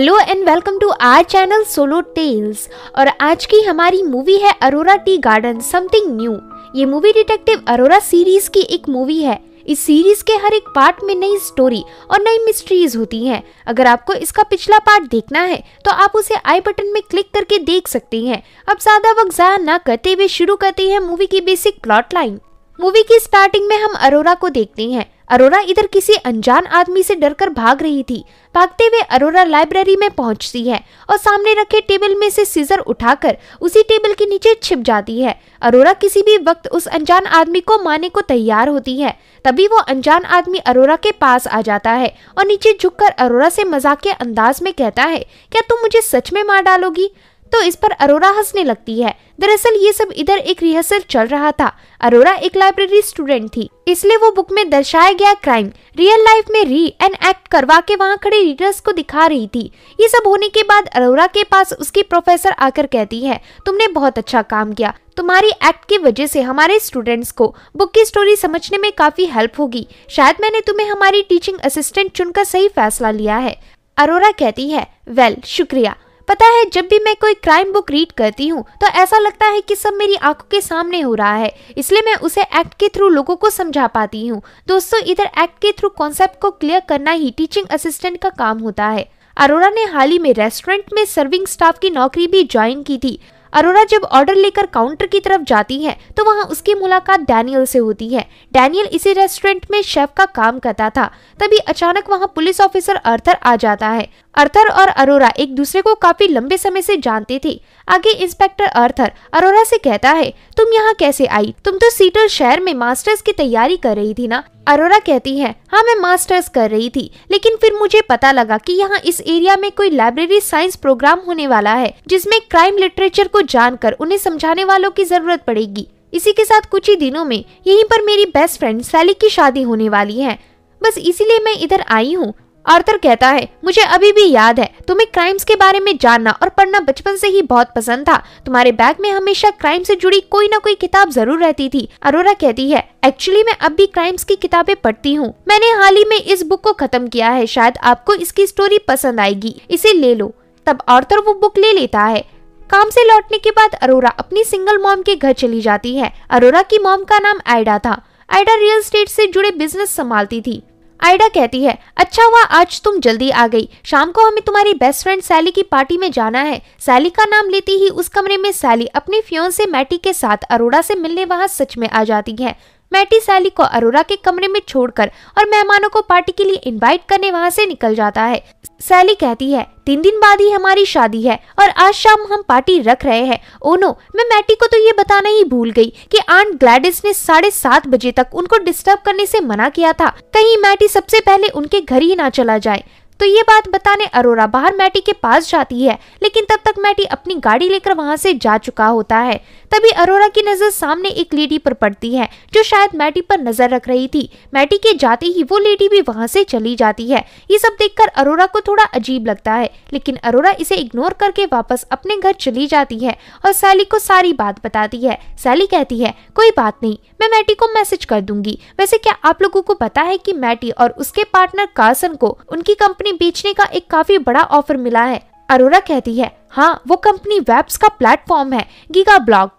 Hello and welcome to our channel Solo Tales और आज की हमारी मूवी है Aurora tea garden something new ये मूवी डिटेक्टिव अरोरा सीरीज की एक मूवी है इस सीरीज के हर एक पार्ट में नई स्टोरी और नई मिस्ट्रीज होती हैं अगर आपको इसका पिछला पार्ट देखना है तो आप उसे आई बटन में क्लिक करके देख सकती हैं अब ज्यादा वक्त ज़ाया ना करते हुए शुरू करते हैं मूवी की बेसिक प्लॉट लाइन मूवी की स्टार्टिंग में हम अरोरा को देखते हैं अरोरा इधर किसी अनजान आदमी से डरकर भाग रही थी भागते हुए अरोरा लाइब्रेरी में पहुंचती है और सामने रखे टेबल में से सीजर उठाकर उसी टेबल के नीचे छिप जाती है अरोरा किसी भी वक्त उस अनजान आदमी को मारने को तैयार होती है तभी वो अनजान आदमी अरोरा के पास आ जाता है और नीचे झुककर अरोरा से मजाक के अंदाज में कहता है क्या तुम मुझे सच में मार डालोगी तो इस पर अरोरा हंसने लगती है दरअसल ये सब इधर एक रिहर्सल चल रहा था अरोरा एक लाइब्रेरी स्टूडेंट थी इसलिए वो बुक में दर्शाया गया क्राइम रियल लाइफ में री एंड एक्ट करवा के वहाँ खड़े रीडर्स को दिखा रही थी ये सब होने के बाद अरोरा के पास उसकी प्रोफेसर आकर कहती है तुमने बहुत अच्छा काम किया तुम्हारी एक्ट की वजह से हमारे स्टूडेंट्स को बुक की स्टोरी समझने में काफी हेल्प होगी शायद मैंने तुम्हें हमारी टीचिंग असिस्टेंट चुनकर सही फैसला लिया है अरोरा कहती है वेल शुक्रिया पता है जब भी मैं कोई क्राइम बुक रीड करती हूँ तो ऐसा लगता है कि सब मेरी आंखों के सामने हो रहा है इसलिए मैं उसे एक्ट के थ्रू लोगों को समझा पाती हूँ दोस्तों इधर एक्ट के थ्रू कॉन्सेप्ट को क्लियर करना ही टीचिंग असिस्टेंट का काम होता है अरोरा ने हाल ही में रेस्टोरेंट में सर्विंग स्टाफ की नौकरी भी ज्वाइन की थी अरोरा जब ऑर्डर लेकर काउंटर की तरफ जाती है तो वहाँ उसकी मुलाकात डैनियल से होती है डैनियल इसी रेस्टोरेंट में शेफ का काम करता था तभी अचानक वहाँ पुलिस ऑफिसर अर्थर आ जाता है अर्थर और अरोरा एक दूसरे को काफी लंबे समय से जानते थे आगे इंस्पेक्टर अर्थर अरोरा से कहता है तुम यहाँ कैसे आई तुम तो सीटल शहर में मास्टर्स की तैयारी कर रही थी ना अरोरा कहती है हाँ मैं मास्टर्स कर रही थी लेकिन फिर मुझे पता लगा कि यहाँ इस एरिया में कोई लाइब्रेरी साइंस प्रोग्राम होने वाला है जिसमे क्राइम लिटरेचर को जानकर उन्हें समझाने वालों की जरूरत पड़ेगी इसी के साथ कुछ ही दिनों में यही आरोप मेरी बेस्ट फ्रेंड सैली की शादी होने वाली है बस इसीलिए मैं इधर आई हूँ आर्थर कहता है मुझे अभी भी याद है तुम्हें क्राइम्स के बारे में जानना और पढ़ना बचपन से ही बहुत पसंद था तुम्हारे बैग में हमेशा क्राइम से जुड़ी कोई ना कोई किताब जरूर रहती थी अरोरा कहती है एक्चुअली मैं अब भी क्राइम्स की किताबें पढ़ती हूँ मैंने हाल ही में इस बुक को खत्म किया है शायद आपको इसकी स्टोरी पसंद आएगी इसे ले लो तब आर्थर वो बुक ले लेता है काम से लौटने के बाद अरोरा अपनी सिंगल मॉम के घर चली जाती है अरोरा की मॉम का नाम आयडा था आयडा रियल स्टेट से जुड़े बिजनेस संभालती थी आयडा कहती है अच्छा हुआ आज तुम जल्दी आ गई शाम को हमें तुम्हारी बेस्ट फ्रेंड सैली की पार्टी में जाना है सैली का नाम लेती ही उस कमरे में सैली अपने फ्योन से मैटी के साथ अरोड़ा से मिलने वहाँ सच में आ जाती है मैटी सैली को अरोरा के कमरे में छोड़कर और मेहमानों को पार्टी के लिए इनवाइट करने वहां से निकल जाता है सैली कहती है तीन दिन बाद ही हमारी शादी है और आज शाम हम पार्टी रख रहे हैं ओनो मैं मैटी को तो ये बताना ही भूल गई कि आंट ग्लैडिस ने साढ़े सात बजे तक उनको डिस्टर्ब करने से मना किया था कहीं मैटी सबसे पहले उनके घर ही ना चला जाए तो ये बात बताने अरोरा बाहर मैटी के पास जाती है लेकिन तब तक मैटी अपनी गाड़ी लेकर वहाँ से जा चुका होता है तभी अरोरा की नजर सामने एक लेडी पर पड़ती है जो शायद मैटी पर नजर रख रही थी मैटी के जाते ही वो लेडी भी वहां से चली जाती है ये सब देखकर अरोरा को थोड़ा अजीब लगता है लेकिन अरोरा इसे इग्नोर करके वापस अपने घर चली जाती है और सैली को सारी बात बताती है सैली कहती है कोई बात नहीं मैं मैटी को मैसेज कर दूंगी वैसे क्या आप लोगों को पता है कि मैटी और उसके पार्टनर कार्सन को उनकी कंपनी बेचने का एक काफी बड़ा ऑफर मिला है अरोरा कहती है हाँ वो कंपनी वेब्स का प्लेटफॉर्म है गीगा ब्लॉग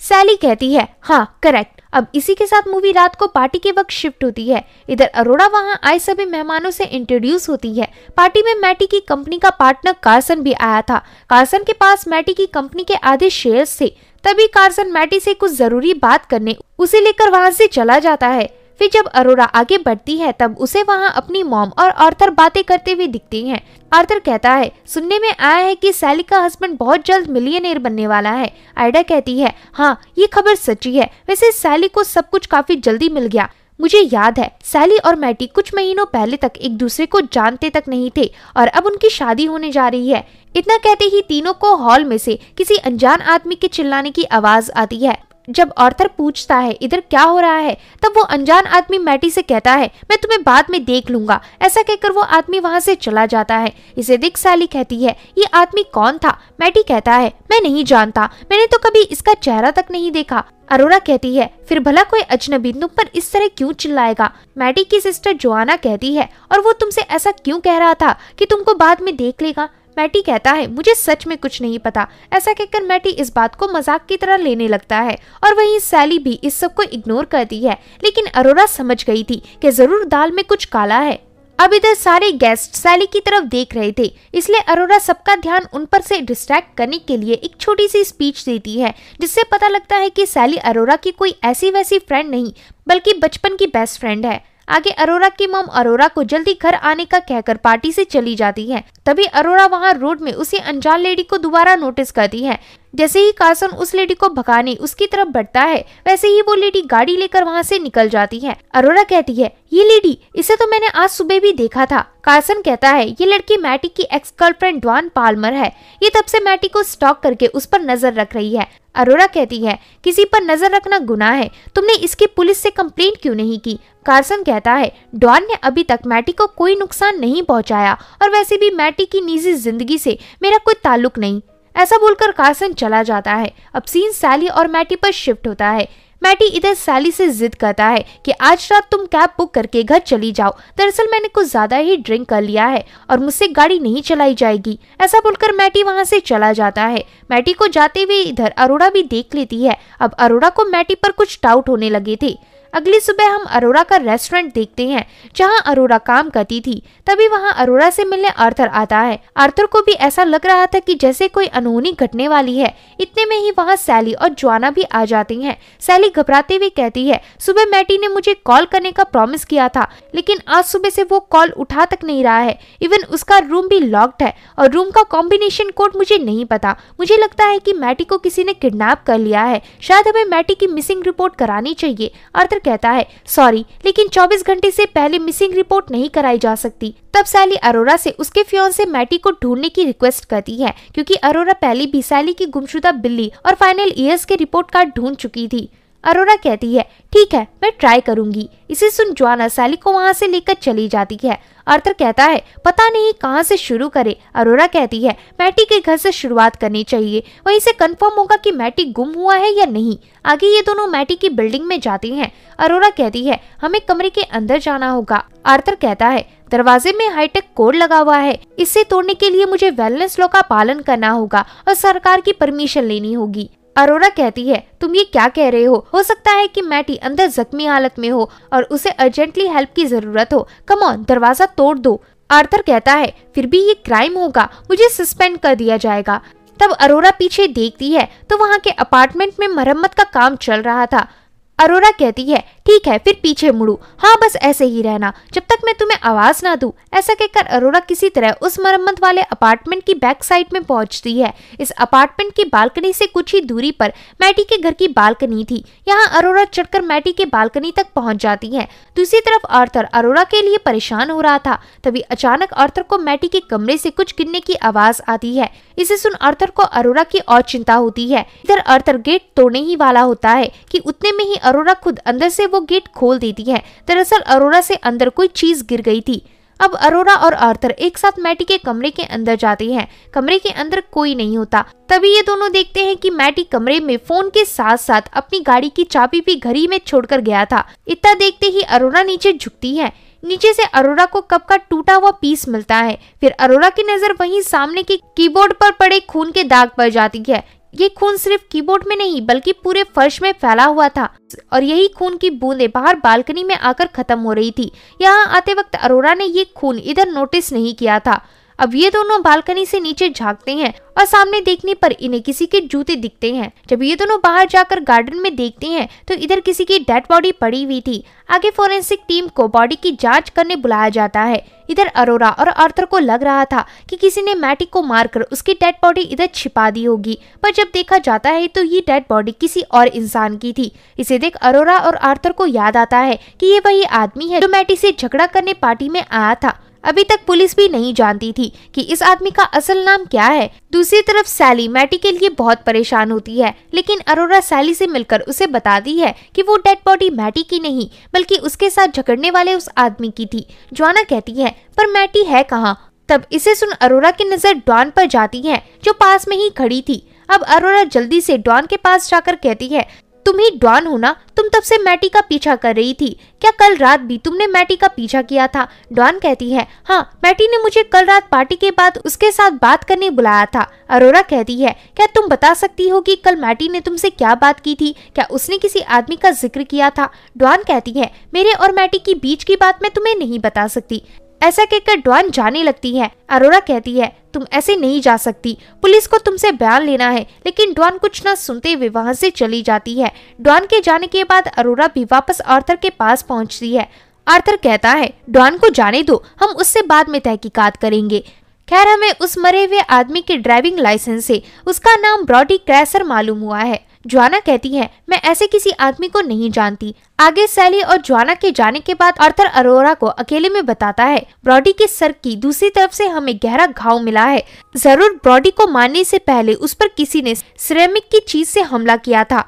सैली कहती है हाँ करेक्ट अब इसी के साथ मूवी रात को पार्टी के वक्त शिफ्ट होती है इधर अरोड़ा वहाँ आए सभी मेहमानों से इंट्रोड्यूस होती है पार्टी में मैटी की कंपनी का पार्टनर कार्सन भी आया था कार्सन के पास मैटी की कंपनी के आधे शेयर्स थे तभी कार्सन मैटी से कुछ जरूरी बात करने उसे लेकर वहाँ से चला जाता है फिर जब अरोरा आगे बढ़ती है तब उसे वहाँ अपनी मॉम और आर्थर बातें करते हुए दिखती हैं। आर्थर कहता है सुनने में आया है कि सैली का हस्बैंड बहुत जल्द मिलियनेर बनने वाला है आइडा कहती है हाँ ये खबर सच्ची है वैसे सैली को सब कुछ काफी जल्दी मिल गया मुझे याद है सैली और मैटी कुछ महीनों पहले तक एक दूसरे को जानते तक नहीं थे और अब उनकी शादी होने जा रही है इतना कहते ही तीनों को हॉल में से किसी अनजान आदमी के चिल्लाने की आवाज आती है जब आर्थर पूछता है इधर क्या हो रहा है तब वो अनजान आदमी मैटी से कहता है मैं तुम्हें बाद में देख लूंगा ऐसा कहकर वो आदमी वहाँ से चला जाता है इसे दिख सैली कहती है ये आदमी कौन था मैटी कहता है मैं नहीं जानता मैंने तो कभी इसका चेहरा तक नहीं देखा अरोरा कहती है फिर भला कोई अजनबी तुम पर इस तरह क्यों चिल्लाएगा मैटी की सिस्टर जोआना कहती है और वो तुमसे ऐसा क्यों कह रहा था कि तुमको बाद में देख लेगा मैटी कहता है मुझे सच में कुछ नहीं पता ऐसा कहकर मैटी इस बात को मजाक की तरह लेने लगता है और वहीं सैली भी इस सब को इग्नोर करती है लेकिन अरोरा समझ गई थी कि जरूर दाल में कुछ काला है अब इधर सारे गेस्ट सैली की तरफ देख रहे थे इसलिए अरोरा सबका ध्यान उन पर से डिस्ट्रैक्ट करने के लिए एक छोटी सी स्पीच देती है जिससे पता लगता है कि सैली अरोरा की कोई ऐसी वैसी फ्रेंड नहीं बल्कि बचपन की बेस्ट फ्रेंड है आगे अरोरा की मम अरोरा को जल्दी घर आने का कहकर पार्टी से चली जाती है तभी अरोरा वहाँ रोड में उसी अनजान लेडी को दोबारा नोटिस करती है जैसे ही कार्सन उस लेडी को भगाने उसकी तरफ बढ़ता है वैसे ही वो लेडी गाड़ी लेकर वहाँ से निकल जाती है अरोरा कहती है ये लेडी इसे तो मैंने आज सुबह भी देखा था कार्सन कहता है ये लड़की मैटी की एक्स गर्लफ्रेंड डॉन पाल्मर है ये तब से मैटी को स्टॉक करके उस पर नजर रख रही है अरोरा कहती है किसी पर नजर रखना गुनाह है तुमने इसकी पुलिस से कंप्लेंट क्यों नहीं की कार्सन कहता है डॉन ने अभी तक मैटी को कोई नुकसान नहीं पहुंचाया और वैसे भी मैटी की निजी जिंदगी से मेरा कोई ताल्लुक नहीं ऐसा बोलकर कार्सन चला जाता है अब सीन सैली और मैटी पर शिफ्ट होता है मैटी इधर सैली से जिद करता है कि आज रात तुम कैब बुक करके घर चली जाओ दरअसल मैंने कुछ ज्यादा ही ड्रिंक कर लिया है और मुझसे गाड़ी नहीं चलाई जाएगी ऐसा बोलकर मैटी वहां से चला जाता है मैटी को जाते हुए इधर अरोड़ा भी देख लेती है अब अरोड़ा को मैटी पर कुछ डाउट होने लगे थे अगली सुबह हम अरोरा का रेस्टोरेंट देखते हैं जहाँ अरोरा काम करती थी तभी वहाँ अरोरा से मिलने आर्थर आता है आर्थर को भी ऐसा लग रहा था कि जैसे कोई अनहोनी घटने वाली है इतने में ही वहाँ सैली और ज्वाना भी आ जाती हैं सैली घबराते हुए कहती है सुबह मैटी ने मुझे कॉल करने का प्रॉमिस किया था लेकिन आज सुबह ऐसी वो कॉल उठा तक नहीं रहा है इवन उसका रूम भी लॉक्ड है और रूम का कॉम्बिनेशन कोड मुझे नहीं पता मुझे लगता है की मैटी को किसी ने किडनेप कर लिया है शायद हमें मैटी की मिसिंग रिपोर्ट करानी चाहिए आर्थर कहता है सॉरी लेकिन 24 घंटे से पहले मिसिंग रिपोर्ट नहीं कराई जा सकती तब सैली अरोरा से उसके फ्योन से मैटी को ढूंढने की रिक्वेस्ट करती है क्योंकि अरोरा पहले भी सैली की गुमशुदा बिल्ली और फाइनल ईयर्स के रिपोर्ट कार्ड ढूंढ चुकी थी अरोरा कहती है ठीक है मैं ट्राई करूंगी इसे सुन जुआना सैली को वहाँ से लेकर चली जाती है अर्थर कहता है पता नहीं कहाँ से शुरू करे अरोरा कहती है मैटी के घर से शुरुआत करनी चाहिए वहीं से कंफर्म होगा कि मैटी गुम हुआ है या नहीं आगे ये दोनों मैटी की बिल्डिंग में जाते हैं अरोरा कहती है हमें कमरे के अंदर जाना होगा आर्थर कहता है दरवाजे में हाईटेक कोड लगा हुआ है इसे तोड़ने के लिए मुझे वेलनेस लॉ का पालन करना होगा और सरकार की परमिशन लेनी होगी अरोरा कहती है तुम ये क्या कह रहे हो हो सकता है कि मैटी अंदर जख्मी हालत में हो और उसे अर्जेंटली हेल्प की जरूरत हो कम ऑन दरवाजा तोड़ दो आर्थर कहता है फिर भी ये क्राइम होगा मुझे सस्पेंड कर दिया जाएगा तब अरोरा पीछे देखती है तो वहाँ के अपार्टमेंट में मरम्मत का काम चल रहा था अरोरा कहती है ठीक है फिर पीछे मुड़ू हाँ बस ऐसे ही रहना जब तक मैं तुम्हें आवाज ना दू ऐसा कहकर अरोरा किसी तरह उस मरम्मत वाले अपार्टमेंट की बैक साइड में पहुंचती है इस अपार्टमेंट की बालकनी से कुछ ही दूरी पर मैटी के घर की बालकनी थी यहाँ अरोरा चढ़कर मैटी के बालकनी तक पहुँच जाती है दूसरी तरफ आर्थर अरोरा के लिए परेशान हो रहा था तभी अचानक आर्थर को मैटी के कमरे से कुछ गिरने की आवाज आती है इसे सुन आर्थर को अरोरा की और चिंता होती है इधर आर्थर गेट तोड़ने ही वाला होता है कि उतने में ही अरोरा खुद अंदर से वो गेट खोल देती है दरअसल अरोरा से अंदर कोई चीज गिर गई थी अब अरोरा और आर्थर एक साथ मैटी के कमरे के अंदर जाते हैं कमरे के अंदर कोई नहीं होता तभी ये दोनों देखते हैं कि मैटी कमरे में फोन के साथ साथ अपनी गाड़ी की चाबी भी घड़ी में छोड़कर गया था इतना देखते ही अरोरा नीचे झुकती है नीचे से अरोरा को कप का टूटा हुआ पीस मिलता है फिर अरोरा की नजर वहीं सामने के कीबोर्ड पर पड़े खून के दाग पर जाती है ये खून सिर्फ कीबोर्ड में नहीं बल्कि पूरे फर्श में फैला हुआ था और यही खून की बूंदें बाहर बालकनी में आकर खत्म हो रही थी यहाँ आते वक्त अरोरा ने ये खून इधर नोटिस नहीं किया था अब ये दोनों बालकनी से नीचे झांकते हैं और सामने देखने पर इन्हें किसी के जूते दिखते हैं जब ये दोनों बाहर जाकर गार्डन में देखते हैं तो इधर किसी की डेड बॉडी पड़ी हुई थी आगे फोरेंसिक टीम को बॉडी की जांच करने बुलाया जाता है इधर अरोरा और आर्थर को लग रहा था कि किसी ने मैटिक को मारकर उसकी डेड बॉडी इधर छिपा दी होगी पर जब देखा जाता है तो ये डेड बॉडी किसी और इंसान की थी इसे देख अरोरा और आर्थर को याद आता है कि ये वही आदमी है जो मैटी से झगड़ा करने पार्टी में आया था अभी तक पुलिस भी नहीं जानती थी कि इस आदमी का असल नाम क्या है दूसरी तरफ सैली मैटी के लिए बहुत परेशान होती है लेकिन अरोरा सैली से मिलकर उसे बताती है कि वो डेड बॉडी मैटी की नहीं बल्कि उसके साथ झगड़ने वाले उस आदमी की थी जोना कहती है पर मैटी है कहाँ तब इसे सुन अरोरा की नजर डॉन पर जाती है जो पास में ही खड़ी थी अब अरोरा जल्दी से डॉन के पास जाकर कहती है तुम ही डॉन हो ना तुम तब से मैटी का पीछा कर रही थी क्या कल रात भी तुमने मैटी का पीछा किया था डॉन कहती है हाँ मैटी ने मुझे कल रात पार्टी के बाद उसके साथ बात करने बुलाया था अरोरा कहती है क्या तुम बता सकती हो कि कल मैटी ने तुमसे क्या बात की थी क्या उसने किसी आदमी का जिक्र किया था डॉन कहती है मेरे और मैटी की बीच की बात मैं तुम्हें नहीं बता सकती ऐसा कहकर डॉन जाने लगती है अरोरा कहती है तुम ऐसे नहीं जा सकती पुलिस को तुमसे बयान लेना है लेकिन डॉन कुछ न सुनते हुए वहाँ से चली जाती है डॉन के जाने के बाद अरोरा भी वापस आर्थर के पास पहुँचती है आर्थर कहता है डॉन को जाने दो हम उससे बाद में तहकीकात करेंगे खैर हमें उस मरे हुए आदमी के ड्राइविंग लाइसेंस से उसका नाम ब्रॉडी क्रैसर मालूम हुआ है ज्वाना कहती है मैं ऐसे किसी आदमी को नहीं जानती आगे सैली और ज्वाना के जाने के बाद अर्थर अरोरा को अकेले में बताता है ब्रॉडी के सर की दूसरी तरफ से हमें गहरा घाव मिला है जरूर ब्रॉडी को मारने से पहले उस पर किसी ने सिरेमिक की चीज से हमला किया था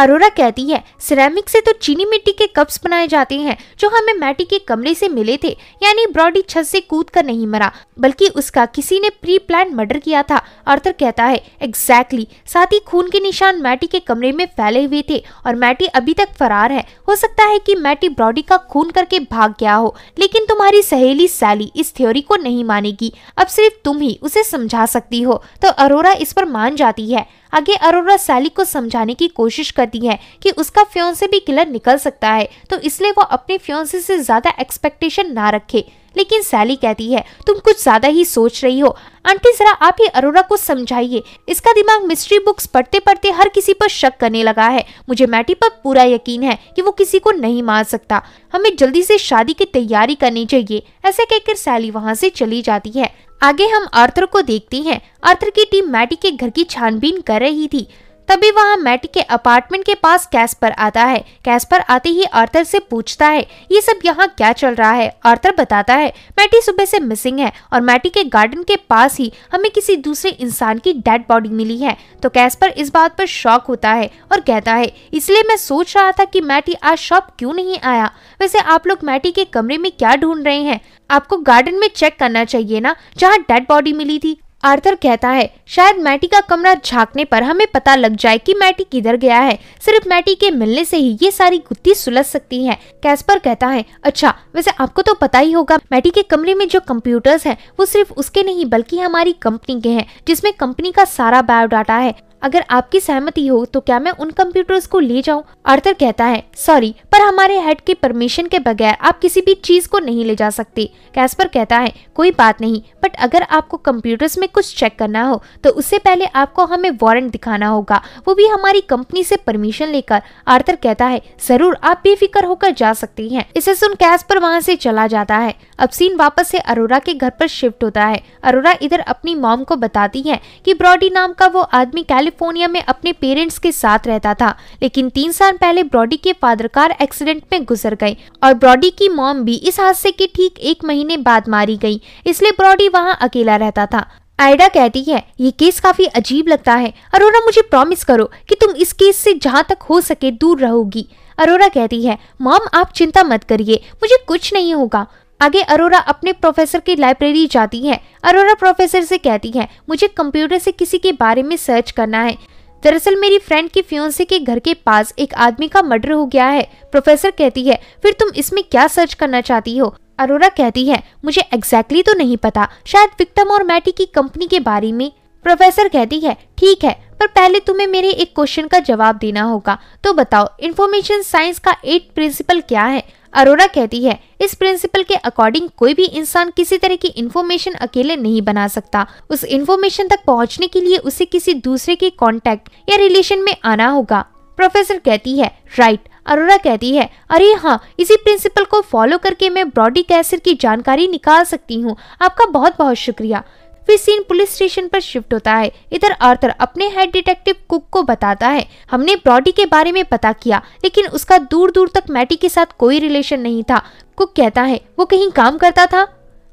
अरोरा कहती है सिरेमिक से तो चीनी मिट्टी के कप्स बनाए जाते हैं जो हमें मैटी के कमरे से मिले थे यानी ब्रॉडी छत से कूद कर नहीं मरा बल्कि उसका किसी ने प्री प्लान मर्डर किया था आर्थर कहता है एग्जैक्टली exactly. साथ ही खून के निशान मैटी के कमरे में फैले हुए थे और मैटी अभी तक फरार है हो सकता है की मैटी ब्रॉडी का खून करके भाग गया हो लेकिन तुम्हारी सहेली सैली इस थ्योरी को नहीं मानेगी अब सिर्फ तुम ही उसे समझा सकती हो तो अरोरा इस पर मान जाती है आगे अरोरा सैली को समझाने की कोशिश करती है कि उसका फ्योन से भी किलर निकल सकता है तो इसलिए वो अपने फ्योन से ज़्यादा एक्सपेक्टेशन ना रखे लेकिन सैली कहती है तुम कुछ ज्यादा ही सोच रही हो आंटी जरा आप ही अरोरा को समझाइए इसका दिमाग मिस्ट्री बुक्स पढ़ते पढ़ते हर किसी पर शक करने लगा है मुझे मैटी पर पूरा यकीन है कि वो किसी को नहीं मार सकता हमें जल्दी से शादी की तैयारी करनी चाहिए ऐसा कहकर सैली वहाँ से चली जाती है आगे हम आर्थर को देखते हैं आर्थर की टीम मैटी के घर की छानबीन कर रही थी तभी वहाँ मैटी के अपार्टमेंट के पास कैस्पर आता है कैस्पर आते ही आर्थर से पूछता है ये सब यहाँ क्या चल रहा है आर्थर बताता है मैटी सुबह से मिसिंग है और मैटी के गार्डन के पास ही हमें किसी दूसरे इंसान की डेड बॉडी मिली है तो कैस्पर इस बात पर शॉक होता है और कहता है इसलिए मैं सोच रहा था की मैटी आज शॉप क्यूँ नहीं आया वैसे आप लोग मैटी के कमरे में क्या ढूंढ रहे हैं आपको गार्डन में चेक करना चाहिए ना जहाँ डेड बॉडी मिली थी आर्थर कहता है शायद मैटी का कमरा झांकने पर हमें पता लग जाए कि मैटी किधर गया है सिर्फ मैटी के मिलने से ही ये सारी गुत्ती सुलझ सकती है कैस्पर कहता है अच्छा वैसे आपको तो पता ही होगा मैटी के कमरे में जो कंप्यूटर्स हैं वो सिर्फ उसके नहीं बल्कि हमारी कंपनी के हैं जिसमें कंपनी का सारा बायोडाटा है अगर आपकी सहमति हो तो क्या मैं उन कंप्यूटर्स को ले जाऊं आर्थर कहता है सॉरी पर हमारे हेड के परमिशन के बगैर आप किसी भी चीज को नहीं ले जा सकते कैस्पर कहता है कोई बात नहीं बट अगर आपको कंप्यूटर्स में कुछ चेक करना हो तो उससे पहले आपको हमें वारंट दिखाना होगा वो भी हमारी कंपनी से परमिशन लेकर आर्थर कहता है जरूर आप बेफिक्र होकर जा सकती है इसे सुन कैस्पर वहाँ ऐसी चला जाता है अब सीन वापस ऐसी अरोरा के घर आरोप शिफ्ट होता है अरोरा इधर अपनी मॉम को बताती है कि ब्रॉडी नाम का वो आदमी कैलिफ कैलिफोर्निया में अपने पेरेंट्स के साथ रहता था लेकिन तीन साल पहले ब्रॉडी के फादर कार एक्सीडेंट में गुजर गए और ब्रॉडी की मॉम भी इस हादसे के ठीक एक महीने बाद मारी गई इसलिए ब्रॉडी वहाँ अकेला रहता था आयडा कहती है ये केस काफी अजीब लगता है अरोरा मुझे प्रॉमिस करो कि तुम इस केस से जहाँ तक हो सके दूर रहोगी अरोरा कहती है मॉम आप चिंता मत करिए मुझे कुछ नहीं होगा आगे अरोरा अपने प्रोफेसर की लाइब्रेरी जाती है अरोरा प्रोफेसर से कहती है मुझे कंप्यूटर से किसी के बारे में सर्च करना है दरअसल मेरी फ्रेंड की फ्योन्से के घर के पास एक आदमी का मर्डर हो गया है प्रोफेसर कहती है फिर तुम इसमें क्या सर्च करना चाहती हो अरोरा कहती है मुझे एग्जैक्टली exactly तो नहीं पता शायद विक्टम और मैटी की कंपनी के बारे में प्रोफेसर कहती है ठीक है पर पहले तुम्हें मेरे एक क्वेश्चन का जवाब देना होगा तो बताओ इन्फॉर्मेशन साइंस का एट प्रिंसिपल क्या है अरोरा कहती है इस प्रिंसिपल के अकॉर्डिंग कोई भी इंसान किसी तरह की इन्फॉर्मेशन अकेले नहीं बना सकता उस इन्फॉर्मेशन तक पहुंचने के लिए उसे किसी दूसरे के कांटेक्ट या रिलेशन में आना होगा प्रोफेसर कहती है राइट अरोरा कहती है अरे हाँ इसी प्रिंसिपल को फॉलो करके मैं ब्रॉडी कैंसर की जानकारी निकाल सकती हूँ आपका बहुत बहुत शुक्रिया फिर सीन पुलिस स्टेशन पर शिफ्ट होता है इधर आर्थर अपने हेड डिटेक्टिव कुक को बताता है हमने ब्रॉडी के बारे में पता किया लेकिन उसका दूर दूर तक मैटी के साथ कोई रिलेशन नहीं था कुक कहता है वो कहीं काम करता था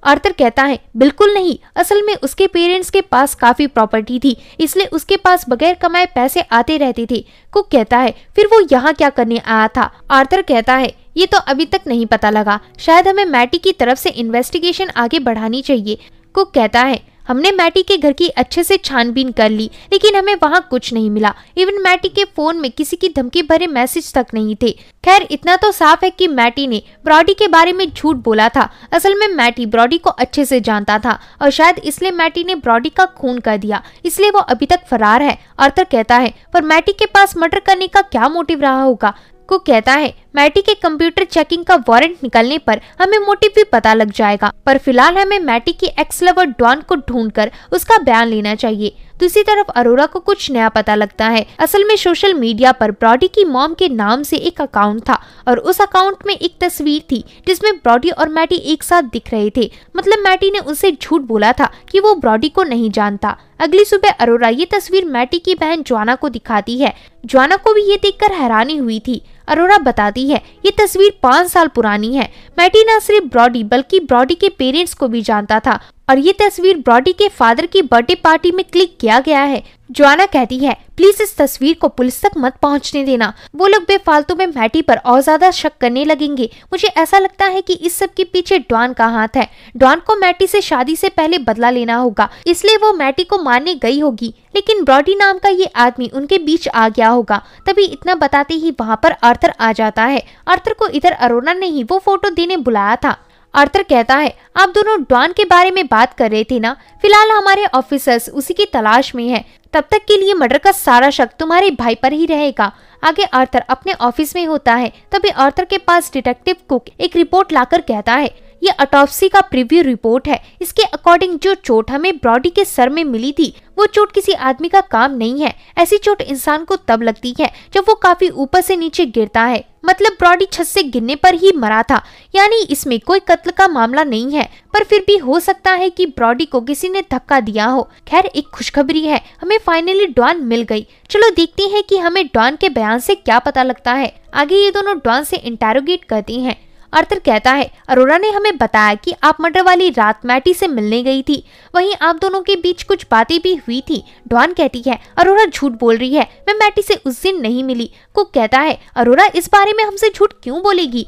आर्थर कहता है बिल्कुल नहीं असल में उसके पेरेंट्स के पास काफी प्रॉपर्टी थी इसलिए उसके पास बगैर कमाए पैसे आते रहते थे कुक कहता है फिर वो यहाँ क्या करने आया था आर्थर कहता है ये तो अभी तक नहीं पता लगा शायद हमें मैटी की तरफ से इन्वेस्टिगेशन आगे बढ़ानी चाहिए कुक कहता है हमने मैटी के घर की अच्छे से छानबीन कर ली लेकिन हमें वहाँ कुछ नहीं मिला इवन मैटी के फोन में किसी की धमकी भरे मैसेज तक नहीं थे खैर इतना तो साफ है कि मैटी ने ब्रॉडी के बारे में झूठ बोला था असल में मैटी ब्रॉडी को अच्छे से जानता था और शायद इसलिए मैटी ने ब्रॉडी का खून कर दिया इसलिए वो अभी तक फरार है अर्थर कहता है पर मैटी के पास मर्डर करने का क्या मोटिव रहा होगा को कहता है मैटी के कंप्यूटर चेकिंग का वारंट निकलने पर हमें मोटिव भी पता लग जाएगा पर फिलहाल हमें मैटी की एक्स लवर डॉन को ढूंढकर उसका बयान लेना चाहिए दूसरी तरफ अरोरा को कुछ नया पता लगता है असल में सोशल मीडिया पर ब्रॉडी की मॉम के नाम से एक अकाउंट था और उस अकाउंट में एक तस्वीर थी जिसमें ब्रॉडी और मैटी एक साथ दिख रहे थे मतलब मैटी ने उसे झूठ बोला था कि वो ब्रॉडी को नहीं जानता अगली सुबह अरोरा ये तस्वीर मैटी की बहन ज्वाना को दिखाती है ज्वाना को भी ये देखकर हैरानी हुई थी अरोरा बताती है ये तस्वीर पाँच साल पुरानी है मैटी न सिर्फ ब्रॉडी बल्कि ब्रॉडी के पेरेंट्स को भी जानता था और ये तस्वीर ब्रॉडी के फादर की बर्थडे पार्टी में क्लिक किया गया है जोआना कहती है प्लीज इस तस्वीर को पुलिस तक मत पहुंचने देना वो लोग बेफालतू में मैटी पर और ज्यादा शक करने लगेंगे मुझे ऐसा लगता है कि इस सब के पीछे डॉन का हाथ है डॉन को मैटी से शादी से पहले बदला लेना होगा इसलिए वो मैटी को मारने गई होगी लेकिन ब्रॉडी नाम का ये आदमी उनके बीच आ गया होगा तभी इतना बताते ही वहाँ पर आर्थर आ जाता है आर्थर को इधर अरोना ने ही वो फोटो देने बुलाया था आर्थर कहता है आप दोनों डॉन के बारे में बात कर रहे थे ना फिलहाल हमारे ऑफिसर्स उसी की तलाश में हैं। तब तक के लिए मर्डर का सारा शक तुम्हारे भाई पर ही रहेगा आगे आर्थर अपने ऑफिस में होता है तभी आर्थर के पास डिटेक्टिव कुक एक रिपोर्ट लाकर कहता है ये अटोप्सी का प्रीव्यू रिपोर्ट है इसके अकॉर्डिंग जो चोट हमें ब्रॉडी के सर में मिली थी वो चोट किसी आदमी का काम नहीं है ऐसी चोट इंसान को तब लगती है जब वो काफी ऊपर से नीचे गिरता है मतलब ब्रॉडी छत से गिरने पर ही मरा था यानी इसमें कोई कत्ल का मामला नहीं है पर फिर भी हो सकता है कि ब्रॉडी को किसी ने धक्का दिया हो खैर एक खुशखबरी है हमें फाइनली डॉन मिल गई चलो देखते हैं कि हमें डॉन के बयान से क्या पता लगता है आगे ये दोनों डॉन से इंटेरोगेट करती हैं आर्थर कहता है अरोरा ने हमें बताया कि आप मर्डर वाली रात मैटी से मिलने गई थी वहीं आप दोनों के बीच कुछ बातें भी हुई थी डॉन कहती है अरोरा झूठ बोल रही है मैं मैटी से उस दिन नहीं मिली कुक कहता है अरोरा इस बारे में हमसे झूठ क्यों बोलेगी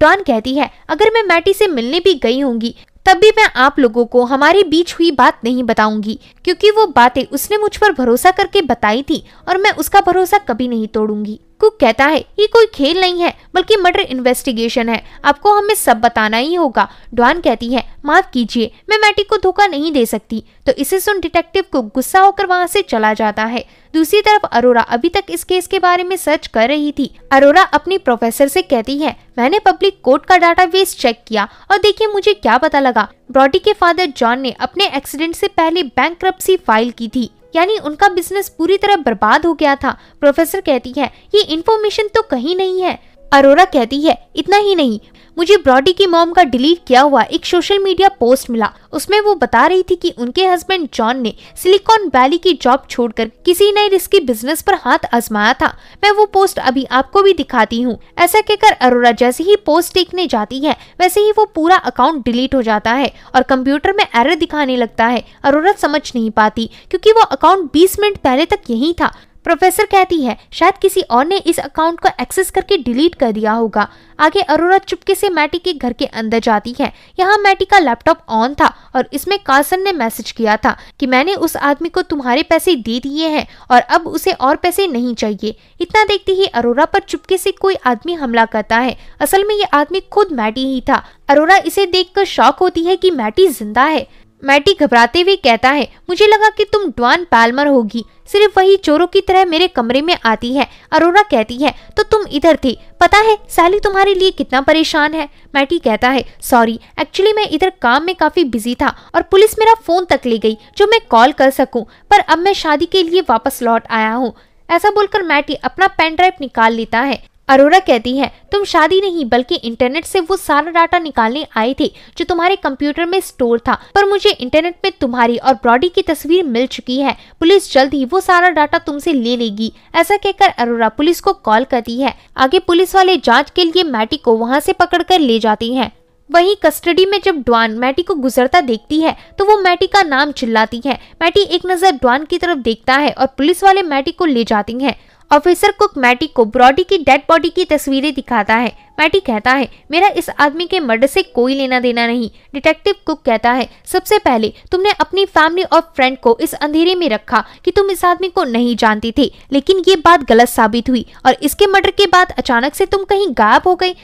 डॉन कहती है अगर मैं मैटी से मिलने भी गई होंगी तब भी मैं आप लोगों को हमारे बीच हुई बात नहीं बताऊंगी क्योंकि वो बातें उसने मुझ पर भरोसा करके बताई थी और मैं उसका भरोसा कभी नहीं तोड़ूंगी कुक कहता है ये कोई खेल नहीं है बल्कि मर्डर इन्वेस्टिगेशन है आपको हमें सब बताना ही होगा डॉन कहती है माफ कीजिए मैं मैटी को धोखा नहीं दे सकती तो इसे सुन डिटेक्टिव को गुस्सा होकर वहाँ से चला जाता है दूसरी तरफ अरोरा अभी तक इस केस के बारे में सर्च कर रही थी अरोरा अपनी प्रोफेसर से कहती है मैंने पब्लिक कोर्ट का बेस चेक किया और देखिए मुझे क्या पता लगा ब्रॉडी के फादर जॉन ने अपने एक्सीडेंट से पहले बैंक फाइल की थी यानी उनका बिजनेस पूरी तरह बर्बाद हो गया था प्रोफेसर कहती है ये इन्फॉर्मेशन तो कहीं नहीं है अरोरा कहती है इतना ही नहीं मुझे ब्रॉडी की मोम का डिलीट किया हुआ एक सोशल मीडिया पोस्ट मिला उसमें वो बता रही थी कि उनके हस्बैंड जॉन ने सिलिकॉन वैली की जॉब छोड़कर किसी नए रिस्की बिजनेस पर हाथ आजमाया था मैं वो पोस्ट अभी आपको भी दिखाती हूँ ऐसा कहकर अरोरा जैसे ही पोस्ट देखने जाती है वैसे ही वो पूरा अकाउंट डिलीट हो जाता है और कंप्यूटर में एरर दिखाने लगता है अरोरा समझ नहीं पाती क्यूँकी वो अकाउंट बीस मिनट पहले तक यही था प्रोफेसर कहती है शायद किसी और ने इस अकाउंट को एक्सेस करके डिलीट कर दिया होगा आगे अरोरा चुपके से मैटी के घर के अंदर जाती है यहाँ मैटी का लैपटॉप ऑन था और इसमें कार्सन ने मैसेज किया था कि मैंने उस आदमी को तुम्हारे पैसे दे दिए हैं और अब उसे और पैसे नहीं चाहिए इतना देखते ही अरोरा पर चुपके से कोई आदमी हमला करता है असल में ये आदमी खुद मैटी ही था अरोरा इसे कर शौक होती है की मैटी जिंदा है मैटी घबराते हुए कहता है मुझे लगा कि तुम ड्वान पालमर होगी सिर्फ वही चोरों की तरह मेरे कमरे में आती है अरोरा कहती है तो तुम इधर थी पता है साली तुम्हारे लिए कितना परेशान है मैटी कहता है सॉरी एक्चुअली मैं इधर काम में काफी बिजी था और पुलिस मेरा फोन तक ले गई जो मैं कॉल कर सकूँ पर अब मैं शादी के लिए वापस लौट आया हूँ ऐसा बोलकर मैटी अपना पेन ड्राइव निकाल लेता है अरोरा कहती है तुम शादी नहीं बल्कि इंटरनेट से वो सारा डाटा निकालने आए थे जो तुम्हारे कंप्यूटर में स्टोर था पर मुझे इंटरनेट में तुम्हारी और ब्रॉडी की तस्वीर मिल चुकी है पुलिस जल्द ही वो सारा डाटा तुमसे ले लेगी ऐसा कहकर अरोरा पुलिस को कॉल करती है आगे पुलिस वाले जाँच के लिए मैटी को वहाँ पकड़ कर ले जाती है वहीं कस्टडी में जब डॉन मैटी को गुजरता देखती है तो वो मैटी का नाम चिल्लाती है मैटी एक नज़र डॉन की तरफ देखता है और पुलिस वाले मैटी को ले जाती है ऑफिसर कुक मैटी को ब्रॉडी की डेड बॉडी की तस्वीरें दिखाता है पैटी कहता है मेरा इस आदमी के मर्डर से कोई लेना देना नहीं डिटेक्टिव कुक कहता है सबसे पहले तुमने अपनी फैमिली और फ्रेंड को इस अंधेरे में रखा कि तुम इस आदमी को नहीं जानती थी लेकिन ये बात गलत साबित हुई और इसके मर्डर के बाद अचानक से तुम कहीं गायब हो गई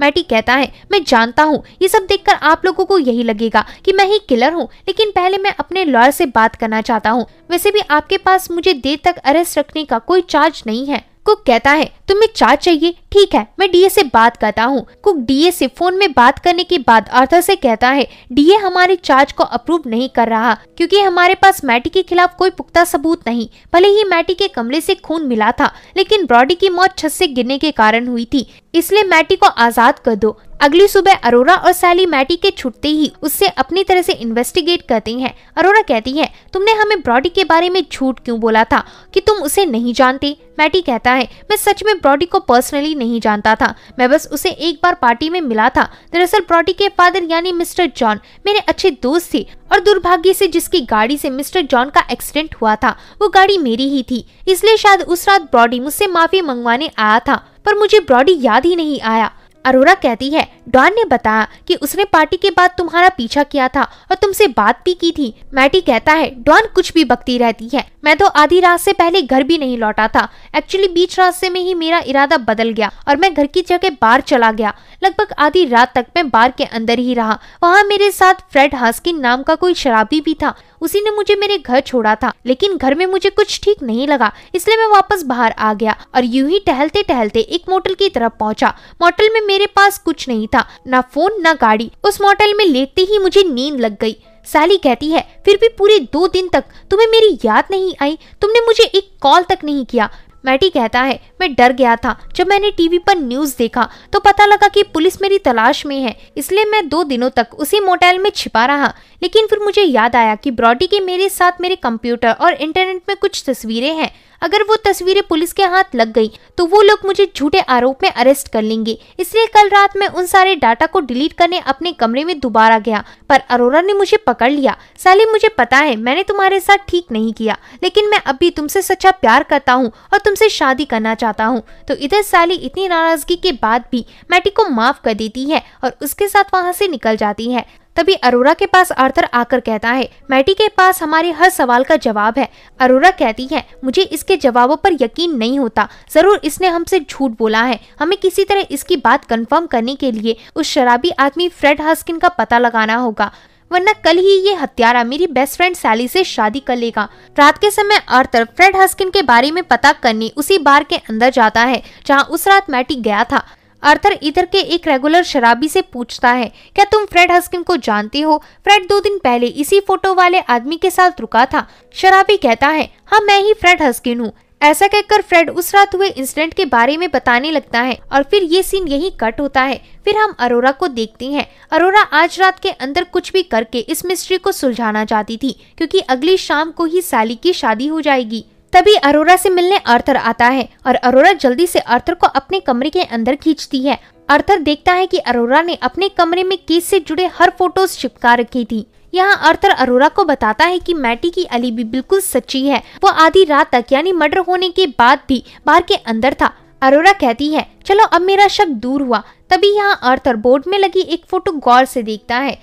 मैटी कहता है मैं जानता हूँ ये सब देख आप लोगों को यही लगेगा की मैं ही किलर हूँ लेकिन पहले मैं अपने लॉयर ऐसी बात करना चाहता हूँ वैसे भी आपके पास मुझे देर तक अरेस्ट रखने का कोई चार्ज नहीं है कुक कहता है तुम्हें चार्ज चाहिए ठीक है मैं डीए से बात करता हूँ कुक डीए से फोन में बात करने के बाद आर्थर से कहता है डीए हमारे चार्ज को अप्रूव नहीं कर रहा क्योंकि हमारे पास मैटी के खिलाफ कोई पुख्ता सबूत नहीं भले ही मैटी के कमले से खून मिला था लेकिन ब्रॉडी की मौत छत से गिरने के कारण हुई थी इसलिए मैटी को आजाद कर दो अगली सुबह अरोरा और सैली मैटी के छुटते ही उससे अपनी तरह से इन्वेस्टिगेट करती हैं। अरोरा कहती है तुमने हमें ब्रॉडी के बारे में झूठ क्यों बोला था कि तुम उसे नहीं जानते मैटी कहता है मैं सच में ब्रॉडी को पर्सनली नहीं जानता था मैं बस उसे एक बार पार्टी में मिला था दरअसल ब्रॉडी के फादर यानी मिस्टर जॉन मेरे अच्छे दोस्त थे और दुर्भाग्य से जिसकी गाड़ी से मिस्टर जॉन का एक्सीडेंट हुआ था वो गाड़ी मेरी ही थी इसलिए शायद उस रात ब्रॉडी मुझसे माफी मंगवाने आया था पर मुझे ब्रॉडी याद ही नहीं आया अरोरा कहती है डॉन ने बताया कि उसने पार्टी के बाद तुम्हारा पीछा किया था और तुमसे बात भी की थी मैटी कहता है डॉन कुछ भी बकती रहती है मैं तो आधी रात से पहले घर भी नहीं लौटा था एक्चुअली बीच रास्ते में ही मेरा इरादा बदल गया और मैं घर की जगह बाहर चला गया लगभग आधी रात तक मैं बार के अंदर ही रहा वहाँ मेरे साथ फ्रेड हास्किन नाम का कोई शराबी भी था उसी ने मुझे मेरे घर छोड़ा था लेकिन घर में मुझे कुछ ठीक नहीं लगा इसलिए मैं वापस बाहर आ गया और यूं ही टहलते टहलते एक मोटल की तरफ पहुंचा मोटल में मेरे पास कुछ नहीं था ना फोन ना गाड़ी उस मोटल में लेटते ही मुझे नींद लग गई साली कहती है फिर भी पूरे दो दिन तक तुम्हें मेरी याद नहीं आई तुमने मुझे एक कॉल तक नहीं किया मैटी कहता है में डर गया था जब मैंने टीवी पर न्यूज देखा तो पता लगा कि पुलिस मेरी तलाश में है इसलिए मैं दो दिनों तक उसी मोटेल में छिपा रहा लेकिन फिर मुझे याद आया कि ब्रॉडी के मेरे साथ मेरे कंप्यूटर और इंटरनेट में कुछ तस्वीरें हैं अगर वो तस्वीरें पुलिस के हाथ लग गई तो वो लोग मुझे झूठे आरोप में अरेस्ट कर लेंगे इसलिए कल रात मैं उन सारे डाटा को डिलीट करने अपने कमरे में दोबारा गया पर अरोरा ने मुझे पकड़ लिया साली मुझे पता है मैंने तुम्हारे साथ ठीक नहीं किया लेकिन मैं अभी तुमसे सच्चा प्यार करता हूँ और तुमसे शादी करना चाहता चाहता हूँ तो इधर साली इतनी नाराजगी के बाद भी मैटी को माफ कर देती है और उसके साथ वहाँ से निकल जाती है तभी अरोरा के पास आर्थर आकर कहता है मैटी के पास हमारे हर सवाल का जवाब है अरोरा कहती है मुझे इसके जवाबों पर यकीन नहीं होता जरूर इसने हमसे झूठ बोला है हमें किसी तरह इसकी बात कंफर्म करने के लिए उस शराबी आदमी फ्रेड हस्किन का पता लगाना होगा वरना कल ही ये हत्यारा मेरी बेस्ट फ्रेंड सैली से शादी कर लेगा रात के समय आर्थर फ्रेड हस्किन के बारे में पता करने उसी बार के अंदर जाता है जहाँ उस रात मैटी गया था आर्थर इधर के एक रेगुलर शराबी से पूछता है क्या तुम फ्रेड हस्किन को जानते हो फ्रेड दो दिन पहले इसी फोटो वाले आदमी के साथ रुका था शराबी कहता है हाँ मैं ही फ्रेड हस्किन हूँ ऐसा कहकर फ्रेड उस रात हुए इंसिडेंट के बारे में बताने लगता है और फिर ये सीन यही कट होता है फिर हम अरोरा को देखती हैं अरोरा आज रात के अंदर कुछ भी करके इस मिस्ट्री को सुलझाना चाहती थी क्योंकि अगली शाम को ही साली की शादी हो जाएगी तभी अरोरा से मिलने आर्थर आता है और अरोरा जल्दी से आर्थर को अपने कमरे के अंदर खींचती है अर्थर देखता है कि अरोरा ने अपने कमरे में केस से जुड़े हर फोटोज छिपका रखी थी यहाँ अर्थर अरोरा को बताता है कि मैटी की अली भी बिल्कुल सच्ची है वो आधी रात तक यानी मर्डर होने के बाद भी बार के अंदर था अरोरा कहती है चलो अब मेरा शक दूर हुआ तभी यहाँ अर्थर बोर्ड में लगी एक फोटो गौर से देखता है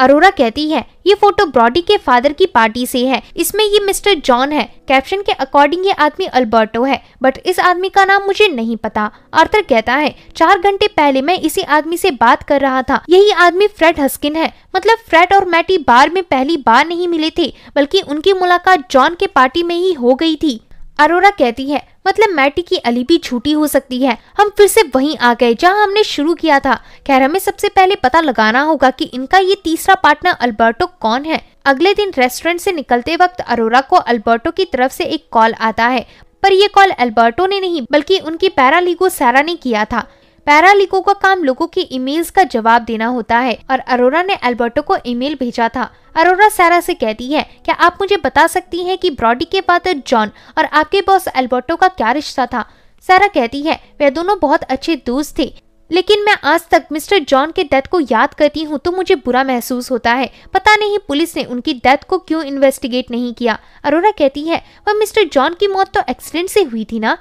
अरोरा कहती है ये फोटो ब्रॉडी के फादर की पार्टी से है इसमें ये मिस्टर जॉन है कैप्शन के अकॉर्डिंग ये आदमी अल्बर्टो है बट इस आदमी का नाम मुझे नहीं पता आर्थर कहता है चार घंटे पहले मैं इसी आदमी से बात कर रहा था यही आदमी फ्रेड हस्किन है मतलब फ्रेड और मैटी बार में पहली बार नहीं मिले थे बल्कि उनकी मुलाकात जॉन के पार्टी में ही हो गयी थी अरोरा कहती है मतलब मैटी की भी झूठी हो सकती है हम फिर से वहीं आ गए जहां हमने शुरू किया था खैर हमें सबसे पहले पता लगाना होगा कि इनका ये तीसरा पार्टनर अल्बर्टो कौन है अगले दिन रेस्टोरेंट से निकलते वक्त अरोरा को अल्बर्टो की तरफ से एक कॉल आता है पर यह कॉल अल्बर्टो ने नहीं बल्कि उनकी पैरालीगो सारा ने किया था पैरालीगो का काम लोगों की ईमेल्स का जवाब देना होता है और अरोरा ने अल्बर्टो को ईमेल भेजा था अरोरा सारा से कहती है क्या आप मुझे बता सकती हैं कि ब्रॉडी के फादर जॉन और आपके बॉस एल्बर्टो का क्या रिश्ता था सारा कहती है वे दोनों बहुत अच्छे दोस्त थे लेकिन मैं आज तक मिस्टर जॉन के डेथ को याद करती हूँ तो मुझे बुरा महसूस होता है पता नहीं पुलिस ने उनकी डेथ को क्यों इन्वेस्टिगेट नहीं किया अरोरा कहती है वह मिस्टर जॉन की मौत तो एक्सीडेंट से हुई थी ना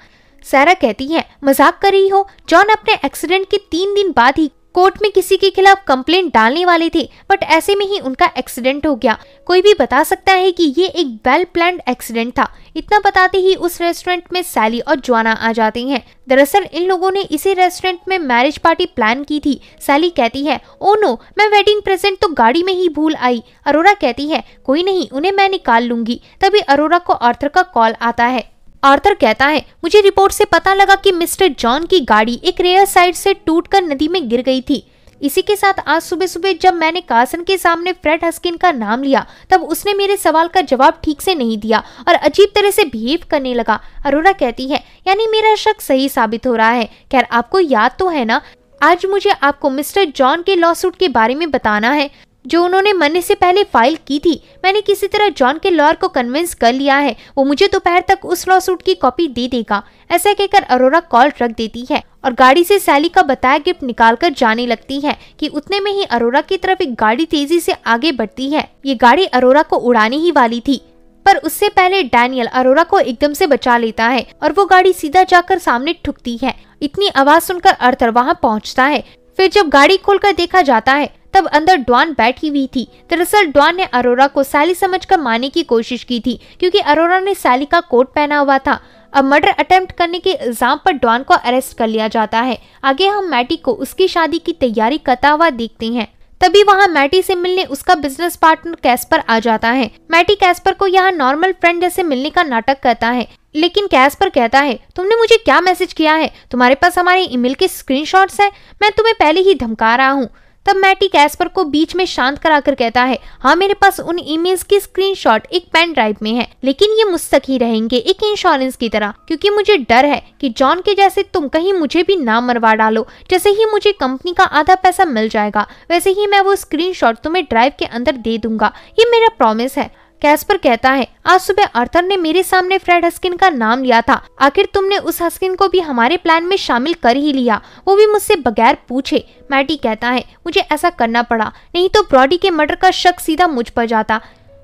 सारा कहती है मजाक कर रही हो जॉन अपने एक्सीडेंट के तीन दिन बाद ही कोर्ट में किसी के खिलाफ कंप्लेंट डालने वाले थे बट ऐसे में ही उनका एक्सीडेंट हो गया कोई भी बता सकता है कि ये एक वेल प्लान एक्सीडेंट था इतना बताते ही उस रेस्टोरेंट में सैली और जुआना आ जाती हैं दरअसल इन लोगों ने इसी रेस्टोरेंट में मैरिज पार्टी प्लान की थी सैली कहती है ओ oh नो मैं वेडिंग प्रेजेंट तो गाड़ी में ही भूल आई अरोरा कहती है कोई नहीं उन्हें मैं निकाल लूंगी तभी अरोरा को आर्थर का कॉल आता है आर्थर कहता है मुझे रिपोर्ट से पता लगा कि मिस्टर जॉन की गाड़ी एक रेयर साइड से टूटकर नदी में गिर गई थी इसी के साथ आज सुबह सुबह जब मैंने कासन के सामने फ्रेड हस्किन का नाम लिया तब उसने मेरे सवाल का जवाब ठीक से नहीं दिया और अजीब तरह से बिहेव करने लगा अरोरा कहती है यानी मेरा शक सही साबित हो रहा है खैर आपको याद तो है ना आज मुझे आपको मिस्टर जॉन के लॉसूट के बारे में बताना है जो उन्होंने मरने से पहले फाइल की थी मैंने किसी तरह जॉन के लॉयर को कन्विंस कर लिया है वो मुझे दोपहर तक उस लॉ सूट की कॉपी दे देगा ऐसा कहकर अरोरा कॉल रख देती है और गाड़ी से सैली का बताया गिफ्ट निकालकर जाने लगती है कि उतने में ही अरोरा की तरफ एक गाड़ी तेजी से आगे बढ़ती है ये गाड़ी अरोरा को उड़ाने ही वाली थी पर उससे पहले डैनियल अरोरा को एकदम से बचा लेता है और वो गाड़ी सीधा जाकर सामने ठुकती है इतनी आवाज सुनकर अर्थर वहाँ पहुँचता है फिर जब गाड़ी खोलकर देखा जाता है तब अंदर डॉन बैठी हुई थी दरअसल डॉन ने अरोरा को साली समझकर मारने की कोशिश की थी क्योंकि अरोरा ने साली का कोट पहना हुआ था अब मर्डर अटेम्प्ट करने के इल्जाम पर डॉन को अरेस्ट कर लिया जाता है आगे हम मैटी को उसकी शादी की तैयारी करता हुआ देखते हैं तभी वहाँ मैटी से मिलने उसका बिजनेस पार्टनर कैस्पर आ जाता है मैटी कैस्पर को यहाँ नॉर्मल फ्रेंड जैसे मिलने का नाटक करता है लेकिन कैस्पर कहता है तुमने मुझे क्या मैसेज किया है तुम्हारे पास हमारे ईमेल के स्क्रीनशॉट्स हैं मैं तुम्हें पहले ही धमका रहा हूँ तब मैटी कैस्पर को बीच में शांत कराकर कहता है हाँ मेरे पास उन ईमेल्स की स्क्रीनशॉट एक पेन ड्राइव में है लेकिन ये मुस्तक ही रहेंगे एक इंश्योरेंस की तरह क्योंकि मुझे डर है कि जॉन के जैसे तुम कहीं मुझे भी ना मरवा डालो जैसे ही मुझे कंपनी का आधा पैसा मिल जाएगा वैसे ही मैं वो स्क्रीन तुम्हें ड्राइव के अंदर दे दूंगा ये मेरा प्रोमिस है कैस्पर कहता है आज सुबह आर्थर ने मेरे सामने फ्रेड हस्किन का नाम लिया था आखिर तुमने उस हस्किन को भी हमारे प्लान में शामिल कर ही लिया वो भी मुझसे बगैर पूछे मैटी कहता है मुझे ऐसा करना पड़ा नहीं तो ब्रॉडी के मर्डर का शक सीधा मुझ पर जाता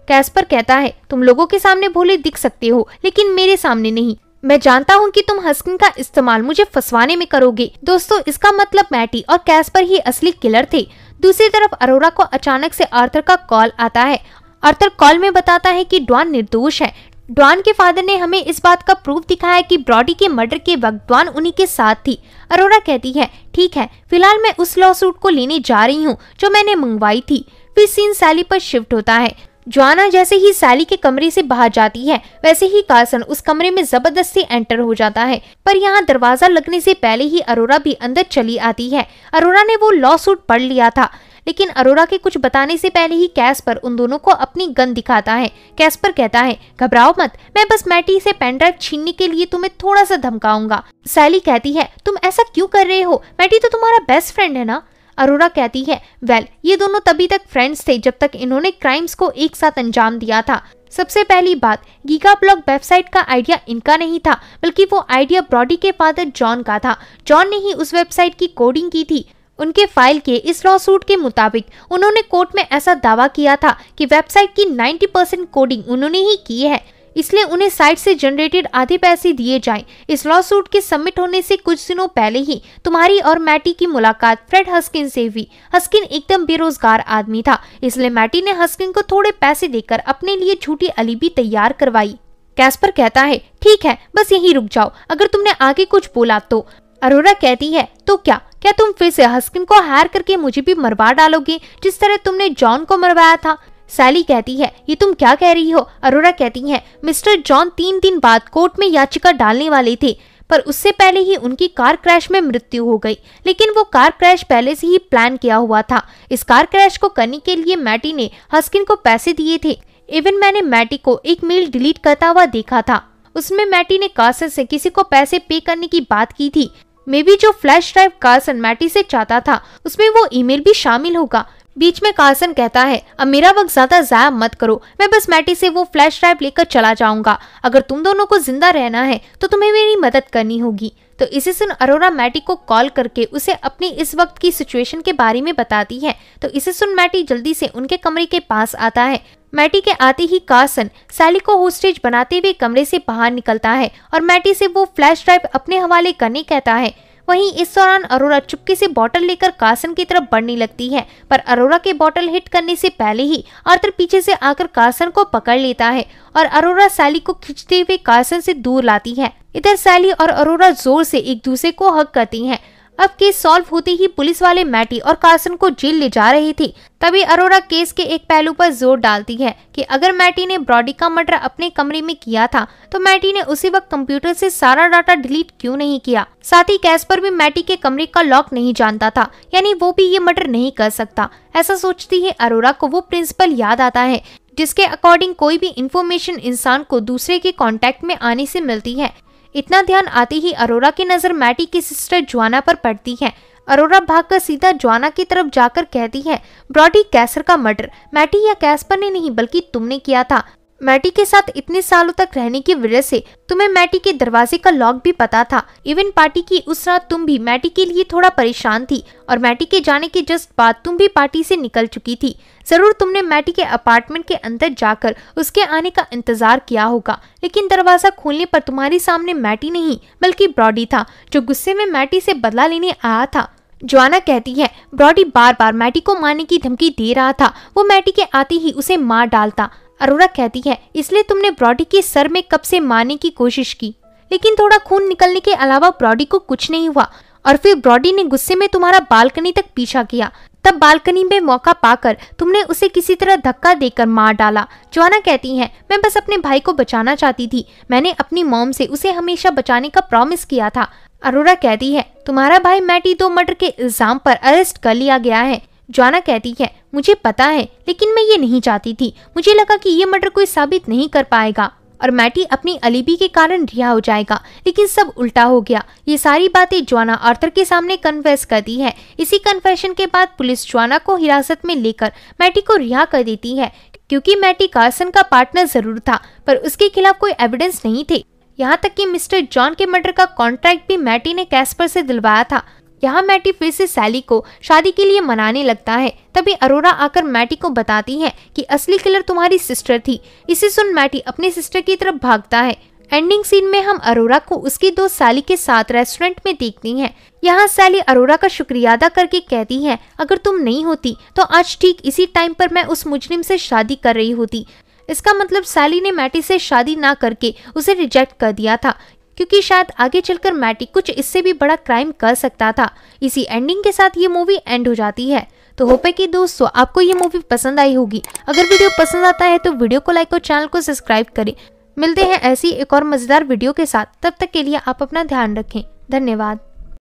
कैस्पर कहता है तुम लोगों के सामने भोले दिख सकते हो लेकिन मेरे सामने नहीं मैं जानता हूँ कि तुम हस्किन का इस्तेमाल मुझे फंसवाने में करोगे दोस्तों इसका मतलब मैटी और कैस्पर ही असली किलर थे दूसरी तरफ अरोरा को अचानक से आर्थर का कॉल आता है आर्थर कॉल में बताता है कि डॉन निर्दोष है डॉन के फादर ने हमें इस बात का प्रूफ दिखाया है कि ब्रॉडी के मर्डर के वक्त डॉन उन्हीं के साथ थी अरोरा कहती है ठीक है फिलहाल मैं उस लॉ सूट को लेने जा रही हूँ जो मैंने मंगवाई थी फिर सीन सैली पर शिफ्ट होता है ज्वाना जैसे ही सैली के कमरे से बाहर जाती है वैसे ही कार्सन उस कमरे में जबरदस्ती एंटर हो जाता है पर यहाँ दरवाजा लगने से पहले ही अरोरा भी अंदर चली आती है अरोरा ने वो लॉ सूट पढ़ लिया था लेकिन अरोरा के कुछ बताने से पहले ही कैस्पर उन दोनों को अपनी गन दिखाता है कैस्पर कहता है घबराओ मत मैं बस मैटी से पेनड्राइव छीनने के लिए तुम्हें थोड़ा सा धमकाऊंगा सैली कहती है तुम ऐसा क्यों कर रहे हो मैटी तो तुम्हारा बेस्ट फ्रेंड है ना अरोरा कहती है वेल ये दोनों तभी तक फ्रेंड्स थे जब तक इन्होंने क्राइम्स को एक साथ अंजाम दिया था सबसे पहली बात गीगा ब्लॉग वेबसाइट का आइडिया इनका नहीं था बल्कि वो आइडिया ब्रॉडी के फादर जॉन का था जॉन ने ही उस वेबसाइट की कोडिंग की थी उनके फाइल के इस लॉ सूट के मुताबिक उन्होंने कोर्ट में ऐसा दावा किया था कि वेबसाइट की 90 परसेंट कोडिंग उन्होंने ही की है इसलिए उन्हें साइट से जनरेटेड आधे पैसे दिए जाएं। इस लॉ सूट के सबमिट होने से कुछ दिनों पहले ही तुम्हारी और मैटी की मुलाकात फ्रेड हस्किन से हुई हस्किन एकदम बेरोजगार आदमी था इसलिए मैटी ने हस्किन को थोड़े पैसे देकर अपने लिए झूठी अलीबी तैयार करवाई कैस्पर कहता है ठीक है बस यही रुक जाओ अगर तुमने आगे कुछ बोला तो अरोरा कहती है तो क्या क्या तुम फिर से हस्किन को हायर करके मुझे भी मरवा डालोगी जिस तरह तुमने जॉन को मरवाया था सैली कहती है ये तुम क्या कह रही हो अरोरा कहती है मिस्टर जॉन तीन दिन बाद कोर्ट में याचिका डालने वाले थे पर उससे पहले ही उनकी कार क्रैश में मृत्यु हो गई लेकिन वो कार क्रैश पहले से ही प्लान किया हुआ था इस कार क्रैश को करने के लिए मैटी ने हस्किन को पैसे दिए थे इवन मैंने मैटी को एक मेल डिलीट करता हुआ देखा था उसमें मैटी ने कासर से किसी को पैसे पे करने की बात की थी मे बी जो फ्लैश ड्राइव कार्सन मैटी से चाहता था उसमें वो ईमेल भी शामिल होगा बीच में कार्सन कहता है अब मेरा वक्त ज्यादा जाया मत करो मैं बस मैटी से वो फ्लैश ड्राइव लेकर चला जाऊंगा अगर तुम दोनों को जिंदा रहना है तो तुम्हें मेरी मदद करनी होगी तो इसी सुन अरोरा मैटी को कॉल करके उसे अपनी इस वक्त की सिचुएशन के बारे में बताती है तो इसे सुन मैटी जल्दी से उनके कमरे के पास आता है मैटी के आते ही कार्सन सैली को होस्टेज बनाते हुए कमरे से बाहर निकलता है और मैटी से वो फ्लैश ड्राइव अपने हवाले करने कहता है वहीं इस दौरान अरोरा चुपके से बॉटल लेकर कार्सन की तरफ बढ़ने लगती है पर अरोरा के बॉटल हिट करने से पहले ही आर्थर पीछे से आकर कार्सन को पकड़ लेता है और अरोरा सैली को खींचते हुए कार्सन से दूर लाती है इधर सैली और अरोरा जोर से एक दूसरे को हक करती हैं अब केस सॉल्व होते ही पुलिस वाले मैटी और कार्सन को जेल ले जा रहे थे तभी अरोरा केस के एक पहलू पर जोर डालती है कि अगर मैटी ने ब्रॉडी का मर्डर अपने कमरे में किया था तो मैटी ने उसी वक्त कंप्यूटर से सारा डाटा डिलीट क्यों नहीं किया साथ ही कैस पर भी मैटी के कमरे का लॉक नहीं जानता था यानी वो भी ये मर्डर नहीं कर सकता ऐसा सोचती है अरोरा को वो प्रिंसिपल याद आता है जिसके अकॉर्डिंग कोई भी इंफॉर्मेशन इंसान को दूसरे के कॉन्टेक्ट में आने से मिलती है इतना ध्यान आते ही अरोरा की नज़र मैटी की सिस्टर जुआना पर पड़ती है अरोरा भागकर सीधा ज्वाना की तरफ जाकर कहती है ब्रॉडी कैसर का मर्डर मैटी या कैस्पर ने नहीं बल्कि तुमने किया था मैटी के साथ इतने सालों तक रहने की वजह से तुम्हें मैटी के दरवाजे का लॉक भी पता था इवन पार्टी की उस रात तुम भी मैटी के लिए थोड़ा परेशान थी और मैटी के जाने के जस्ट बाद तुम भी पार्टी से निकल चुकी थी जरूर तुमने मैटी के अपार्टमेंट के अंदर जाकर उसके आने का इंतजार किया होगा लेकिन दरवाजा खोलने पर तुम्हारे सामने मैटी नहीं बल्कि ब्रॉडी था जो गुस्से में मैटी से बदला लेने आया था जोआना कहती है ब्रॉडी बार बार मैटी को मारने की धमकी दे रहा था वो मैटी के आते ही उसे मार डालता अरोरा कहती है इसलिए तुमने ब्रॉडी के सर में कब से मारने की कोशिश की लेकिन थोड़ा खून निकलने के अलावा ब्रॉडी को कुछ नहीं हुआ और फिर ब्रॉडी ने गुस्से में तुम्हारा बालकनी तक पीछा किया तब बालकनी में मौका पाकर तुमने उसे किसी तरह धक्का देकर मार डाला जोना कहती है मैं बस अपने भाई को बचाना चाहती थी मैंने अपनी मोम से उसे हमेशा बचाने का प्रॉमिस किया था अरोरा कहती है तुम्हारा भाई मैटी दो मर्डर के इल्जाम पर अरेस्ट कर लिया गया है जाना कहती है मुझे पता है लेकिन मैं ये नहीं चाहती थी मुझे लगा कि ये मर्डर कोई साबित नहीं कर पाएगा और मैटी अपनी अलीबी के कारण रिहा हो जाएगा लेकिन सब उल्टा हो गया ये सारी बातें ज्वाना आर्थर के सामने कन्फेस करती है इसी कन्फेशन के बाद पुलिस ज्वाना को हिरासत में लेकर मैटी को रिहा कर देती है क्योंकि मैटी कार्सन का पार्टनर जरूर था पर उसके खिलाफ कोई एविडेंस नहीं थे यहाँ तक कि मिस्टर जॉन के मर्डर का कॉन्ट्रैक्ट भी मैटी ने कैस्पर से दिलवाया था यहाँ मैटी फिर से सैली को शादी के लिए मनाने लगता है तभी अरोरा आकर मैटी को बताती है कि असली किलर तुम्हारी सिस्टर थी इसे सुन मैटी अपने सिस्टर की तरफ भागता है एंडिंग सीन में हम अरोरा को उसकी दोस्त सैली के साथ रेस्टोरेंट में देखती हैं। यहाँ सैली अरोरा का शुक्रिया अदा करके कहती है अगर तुम नहीं होती तो आज ठीक इसी टाइम पर मैं उस मुजरिम से शादी कर रही होती इसका मतलब सैली ने मैटी से शादी ना करके उसे रिजेक्ट कर दिया था क्योंकि शायद आगे चलकर मैटी कुछ इससे भी बड़ा क्राइम कर सकता था इसी एंडिंग के साथ ये मूवी एंड हो जाती है तो होप है कि दोस्तों आपको ये मूवी पसंद आई होगी अगर वीडियो पसंद आता है तो वीडियो को लाइक और चैनल को सब्सक्राइब करें मिलते हैं ऐसी एक और मज़ेदार वीडियो के साथ तब तक के लिए आप अपना ध्यान रखें धन्यवाद